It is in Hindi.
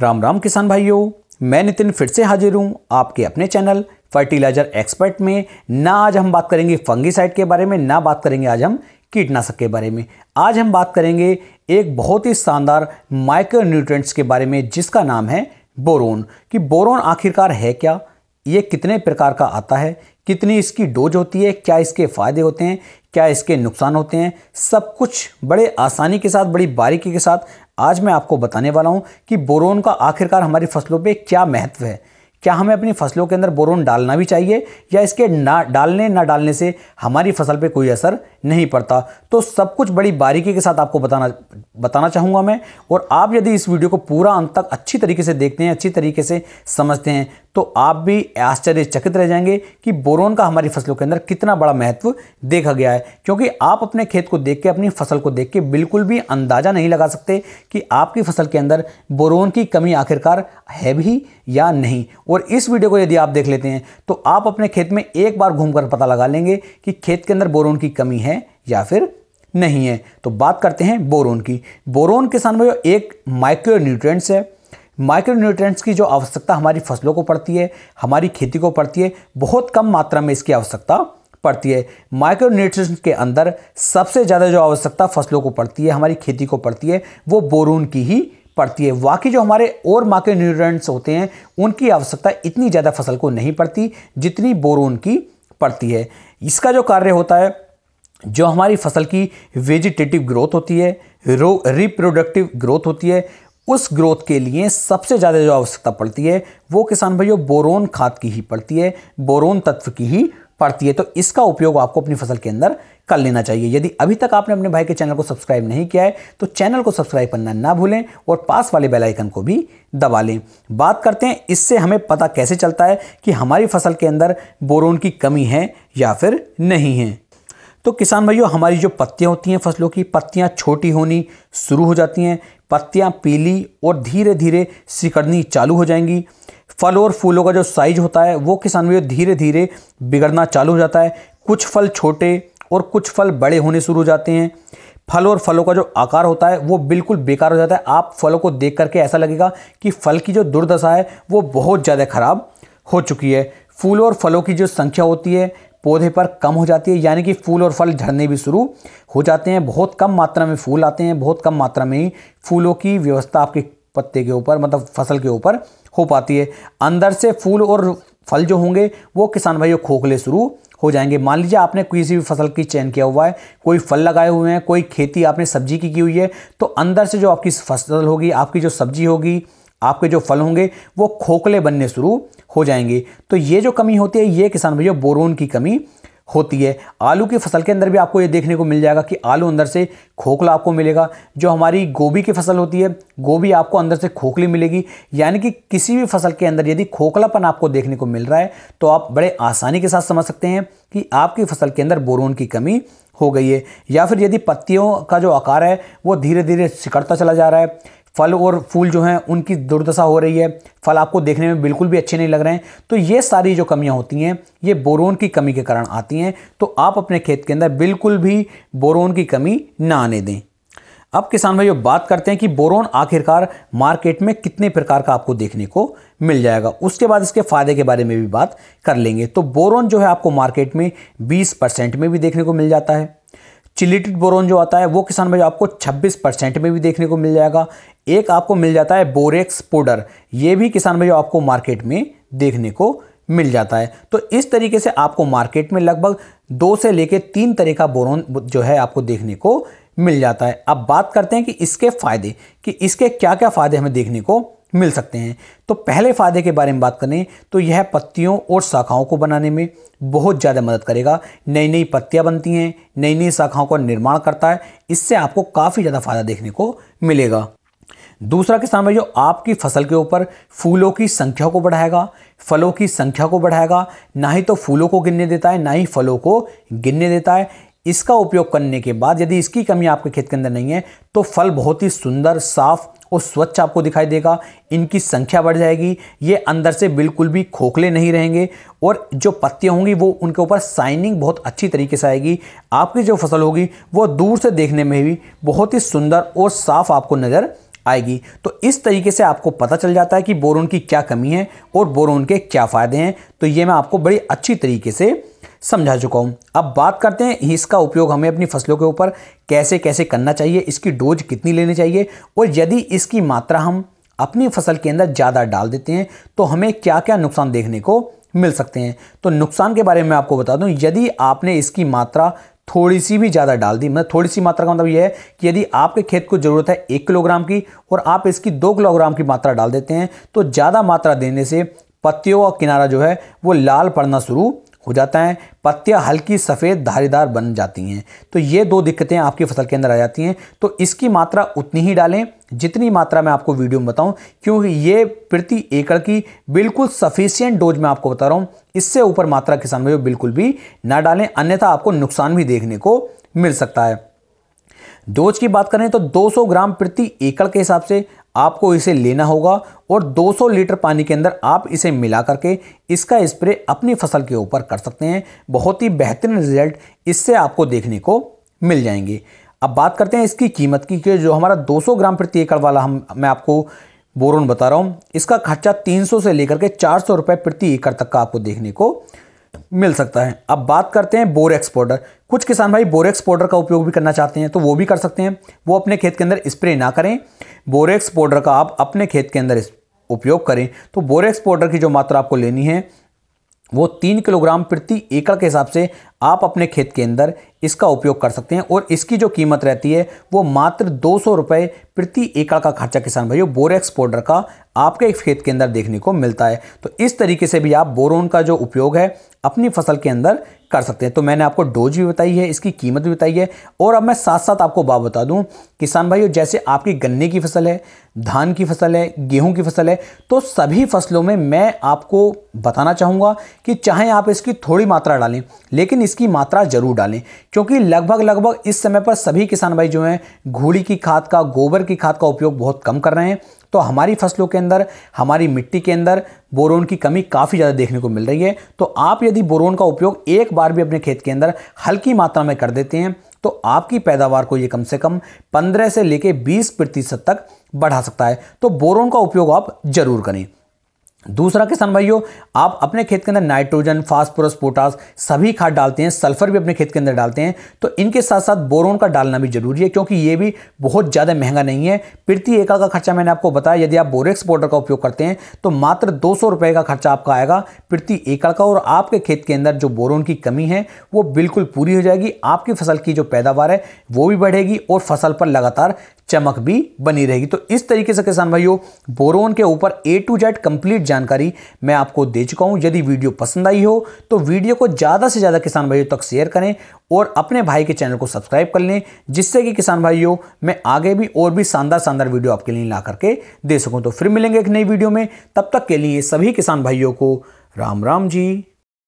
राम राम किसान भाइयों मैं नितिन फिर से हाजिर हूँ आपके अपने चैनल फर्टिलाइजर एक्सपर्ट में ना आज हम बात करेंगे फंगीसाइड के बारे में ना बात करेंगे आज हम कीटनाशक के बारे में आज हम बात करेंगे एक बहुत ही शानदार माइक्रो न्यूट्रेंट्स के बारे में जिसका नाम है बोरोन कि बोरोन आखिरकार है क्या ये कितने प्रकार का आता है कितनी इसकी डोज होती है क्या इसके फ़ायदे होते हैं क्या इसके नुकसान होते हैं सब कुछ बड़े आसानी के साथ बड़ी बारीकी के साथ आज मैं आपको बताने वाला हूँ कि बोरोन का आखिरकार हमारी फसलों पर क्या महत्व है क्या हमें अपनी फसलों के अंदर बोरोन डालना भी चाहिए या इसके ना डालने ना डालने से हमारी फसल पे कोई असर नहीं पड़ता तो सब कुछ बड़ी बारीकी के साथ आपको बताना बताना चाहूँगा मैं और आप यदि इस वीडियो को पूरा अंत तक अच्छी तरीके से देखते हैं अच्छी तरीके से समझते हैं तो आप भी आश्चर्यचकित रह जाएंगे कि बोरोन का हमारी फसलों के अंदर कितना बड़ा महत्व देखा गया है क्योंकि आप अपने खेत को देख के अपनी फसल को देख के बिल्कुल भी अंदाज़ा नहीं लगा सकते कि आपकी फसल के अंदर बोरोन की कमी आखिरकार है भी या नहीं और इस वीडियो को यदि आप देख लेते हैं तो आप अपने खेत में एक बार घूम पता लगा लेंगे कि खेत के अंदर बोरोन की कमी है या फिर नहीं है तो बात करते हैं बोरोन की बोरोन किसान भाइयों एक माइक्रो न्यूट्रेंट्स है माइक्रो न्यूट्रेंट्स की जो आवश्यकता हमारी फसलों को पड़ती है हमारी खेती को पड़ती है बहुत कम मात्रा में इसकी आवश्यकता पड़ती है माइक्रो न्यूट्रिशन के अंदर सबसे ज़्यादा जो आवश्यकता फसलों को पड़ती है हमारी खेती को पड़ती है वो बोरून की ही पड़ती है बाकी जो हमारे और माइक्रो न्यूट्रेंट्स होते हैं उनकी आवश्यकता इतनी ज़्यादा फसल को नहीं पड़ती जितनी बोरून की पड़ती है इसका जो कार्य होता है जो हमारी फसल की वेजिटेटिव ग्रोथ होती है रिप्रोडक्टिव ग्रोथ होती है उस ग्रोथ के लिए सबसे ज़्यादा जो आवश्यकता पड़ती है वो किसान भाइयों बोरोन खाद की ही पड़ती है बोरोन तत्व की ही पड़ती है तो इसका उपयोग आपको अपनी फसल के अंदर कर लेना चाहिए यदि अभी तक आपने अपने भाई के चैनल को सब्सक्राइब नहीं किया है तो चैनल को सब्सक्राइब करना ना भूलें और पास वाले बेल आइकन को भी दबा लें बात करते हैं इससे हमें पता कैसे चलता है कि हमारी फसल के अंदर बोरोन की कमी है या फिर नहीं है तो किसान भाइयों हमारी जो पत्तियाँ होती हैं फसलों की पत्तियाँ छोटी होनी शुरू हो जाती हैं पत्तियाँ पीली और धीरे धीरे सिकड़नी चालू हो जाएंगी फल और फूलों का जो साइज होता है वो किसान भाइयों धीरे धीरे बिगड़ना चालू हो जाता है कुछ फल छोटे और कुछ फल बड़े होने शुरू हो जाते हैं फल और फलों का जो आकार होता है वो बिल्कुल बेकार हो जाता है आप फलों को देख करके ऐसा लगेगा कि फल की जो दुर्दशा है वो बहुत ज़्यादा ख़राब हो चुकी है फूलों और फलों की जो संख्या होती है पौधे पर कम हो जाती है यानी कि फूल और फल झड़ने भी शुरू हो जाते हैं बहुत कम मात्रा में फूल आते हैं बहुत कम मात्रा में ही फूलों की व्यवस्था आपके पत्ते के ऊपर मतलब फसल के ऊपर हो पाती है अंदर से फूल और फल जो होंगे वो किसान भाइयों खोखले शुरू हो जाएंगे मान लीजिए आपने किसी भी फसल की चयन किया हुआ है कोई फल लगाए हुए हैं कोई खेती आपने सब्जी की की हुई है तो अंदर से जो आपकी फसल होगी आपकी जो सब्जी होगी आपके जो फल होंगे वो खोखले बनने शुरू हो जाएंगे तो ये जो कमी होती है ये किसान भैया बोरोन की कमी होती है आलू की फसल के अंदर भी आपको ये देखने को मिल जाएगा कि आलू अंदर से खोखला आपको मिलेगा जो हमारी गोभी की फसल होती है गोभी आपको अंदर से खोखली मिलेगी यानी कि किसी भी फसल के अंदर यदि खोखलापन आपको देखने को मिल रहा है तो आप बड़े आसानी के साथ समझ सकते हैं कि आपकी फसल के अंदर बोरोन की कमी हो गई है या फिर यदि पत्तियों का जो आकार है वो धीरे धीरे सिकड़ता चला जा रहा है फल और फूल जो हैं उनकी दुर्दशा हो रही है फल आपको देखने में बिल्कुल भी अच्छे नहीं लग रहे हैं तो ये सारी जो कमियां होती हैं ये बोरोन की कमी के कारण आती हैं तो आप अपने खेत के अंदर बिल्कुल भी बोरोन की कमी ना आने दें अब किसान भाई जो बात करते हैं कि बोरोन आखिरकार मार्केट में कितने प्रकार का आपको देखने को मिल जाएगा उसके बाद इसके फायदे के बारे में भी बात कर लेंगे तो बोरोन जो है आपको मार्केट में 20 परसेंट में भी देखने को मिल जाता है चिलिटेड बोरोन जो आता है वो किसान भाई आपको 26 परसेंट में भी देखने को मिल जाएगा एक आपको मिल जाता है बोरेक्स पाउडर ये भी किसान भाई आपको मार्केट में देखने को मिल जाता है तो इस तरीके से आपको मार्केट में लगभग दो से लेकर तीन तरह का बोरोन जो है आपको देखने को मिल जाता है अब बात करते हैं कि इसके फ़ायदे कि इसके क्या क्या फ़ायदे हमें देखने को मिल सकते हैं तो पहले फ़ायदे के बारे में बात करें तो यह पत्तियों और शाखाओं को बनाने में बहुत ज़्यादा मदद करेगा नई नई पत्तियाँ बनती हैं नई नई शाखाओं का निर्माण करता है इससे आपको काफ़ी ज़्यादा फ़ायदा देखने को मिलेगा दूसरा किसान भाई जो आपकी फसल के ऊपर फूलों की संख्या को बढ़ाएगा फलों की संख्या को बढ़ाएगा ना ही तो फूलों को गिनने देता है ना ही फलों को गिनने देता है इसका उपयोग करने के बाद यदि इसकी कमी आपके खेत के अंदर नहीं है तो फल बहुत ही सुंदर साफ और स्वच्छ आपको दिखाई देगा इनकी संख्या बढ़ जाएगी ये अंदर से बिल्कुल भी खोखले नहीं रहेंगे और जो पत्तियाँ होंगी वो उनके ऊपर साइनिंग बहुत अच्छी तरीके से आएगी आपकी जो फसल होगी वो दूर से देखने में भी बहुत ही सुंदर और साफ आपको नज़र आएगी तो इस तरीके से आपको पता चल जाता है कि बोरोन की क्या कमी है और बोरोन के क्या फ़ायदे हैं तो ये मैं आपको बड़ी अच्छी तरीके से समझा चुका हूँ अब बात करते हैं इसका उपयोग हमें अपनी फसलों के ऊपर कैसे कैसे करना चाहिए इसकी डोज कितनी लेनी चाहिए और यदि इसकी मात्रा हम अपनी फसल के अंदर ज़्यादा डाल देते हैं तो हमें क्या क्या नुकसान देखने को मिल सकते हैं तो नुकसान के बारे में आपको बता दूं यदि आपने इसकी मात्रा थोड़ी सी भी ज़्यादा डाल दी मतलब थोड़ी सी मात्रा का मतलब यह है कि यदि आपके खेत को ज़रूरत है एक किलोग्राम की और आप इसकी दो किलोग्राम की मात्रा डाल देते हैं तो ज़्यादा मात्रा देने से पत्तियों का किनारा जो है वो लाल पड़ना शुरू हो जाता है पत्तियाँ हल्की सफ़ेद धारीदार बन जाती हैं तो ये दो दिक्कतें आपकी फसल के अंदर आ जाती हैं तो इसकी मात्रा उतनी ही डालें जितनी मात्रा मैं आपको वीडियो में बताऊं क्योंकि ये प्रति एकड़ की बिल्कुल सफिशियंट डोज मैं आपको बता रहा हूं इससे ऊपर मात्रा किसान भाई बिल्कुल भी ना डालें अन्यथा आपको नुकसान भी देखने को मिल सकता है डोज की बात करें तो 200 ग्राम प्रति एकड़ के हिसाब से आपको इसे लेना होगा और 200 लीटर पानी के अंदर आप इसे मिला करके इसका स्प्रे अपनी फसल के ऊपर कर सकते हैं बहुत ही बेहतरीन रिजल्ट इससे आपको देखने को मिल जाएंगे अब बात करते हैं इसकी कीमत की कि जो हमारा 200 ग्राम प्रति एकड़ वाला हम मैं आपको बोरोन बता रहा हूँ इसका खर्चा 300 से लेकर के 400 रुपए प्रति एकड़ तक का आपको देखने को मिल सकता है अब बात करते हैं बोरेक्स पाउडर कुछ किसान भाई बोरेक्स पाउडर का उपयोग भी करना चाहते हैं तो वो भी कर सकते हैं वो अपने खेत के अंदर स्प्रे ना करें बोरेक्स पाउडर का आप अपने खेत के अंदर उपयोग करें तो बोरेक्स पाउडर की जो मात्रा आपको लेनी है वो तीन किलोग्राम प्रति एकड़ के हिसाब से आप अपने खेत के अंदर इसका उपयोग कर सकते हैं और इसकी जो कीमत रहती है वो मात्र दो सौ रुपये प्रति एकड़ का खर्चा किसान भाइयों बोरेक्स पाउडर का आपके खेत के अंदर देखने को मिलता है तो इस तरीके से भी आप बोरोन का जो उपयोग है अपनी फसल के अंदर कर सकते हैं तो मैंने आपको डोज भी बताई है इसकी कीमत भी बताई है और अब मैं साथ साथ आपको बात बता दूं किसान भाइयों जैसे आपकी गन्ने की फसल है धान की फसल है गेहूं की फसल है तो सभी फसलों में मैं आपको बताना चाहूँगा कि चाहे आप इसकी थोड़ी मात्रा डालें लेकिन इसकी मात्रा जरूर डालें क्योंकि लगभग लगभग इस समय पर सभी किसान भाई जो हैं घोड़ी की खाद का गोबर की खाद का उपयोग बहुत कम कर रहे हैं तो हमारी फसलों के अंदर हमारी मिट्टी के अंदर बोरोन की कमी काफ़ी ज़्यादा देखने को मिल रही है तो आप यदि बोरोन का उपयोग एक बार भी अपने खेत के अंदर हल्की मात्रा में कर देते हैं तो आपकी पैदावार को ये कम से कम पंद्रह से लेकर बीस प्रतिशत तक बढ़ा सकता है तो बोरोन का उपयोग आप ज़रूर करें दूसरा किसान भाइयों आप अपने खेत के अंदर नाइट्रोजन फास्फोरस पोटास सभी खाद डालते हैं सल्फर भी अपने खेत के अंदर डालते हैं तो इनके साथ साथ बोरोन का डालना भी जरूरी है क्योंकि ये भी बहुत ज़्यादा महंगा नहीं है प्रति एकड़ का खर्चा मैंने आपको बताया यदि आप बोरेक्स पाउडर का उपयोग करते हैं तो मात्र दो रुपए का खर्चा आपका आएगा प्रति एकड़ का और आपके खेत के अंदर जो बोरोन की कमी है वो बिल्कुल पूरी हो जाएगी आपकी फसल की जो पैदावार है वो भी बढ़ेगी और फसल पर लगातार चमक भी बनी रहेगी तो इस तरीके से किसान भाइयों बोरोन के ऊपर ए टू जेड कंप्लीट जानकारी मैं आपको दे चुका हूं यदि वीडियो पसंद आई हो तो वीडियो को ज़्यादा से ज़्यादा किसान भाइयों तक शेयर करें और अपने भाई के चैनल को सब्सक्राइब कर लें जिससे कि किसान भाइयों मैं आगे भी और भी शानदार शानदार वीडियो आपके लिए ला करके दे सकूँ तो फिर मिलेंगे एक नई वीडियो में तब तक के लिए सभी किसान भाइयों को राम राम जी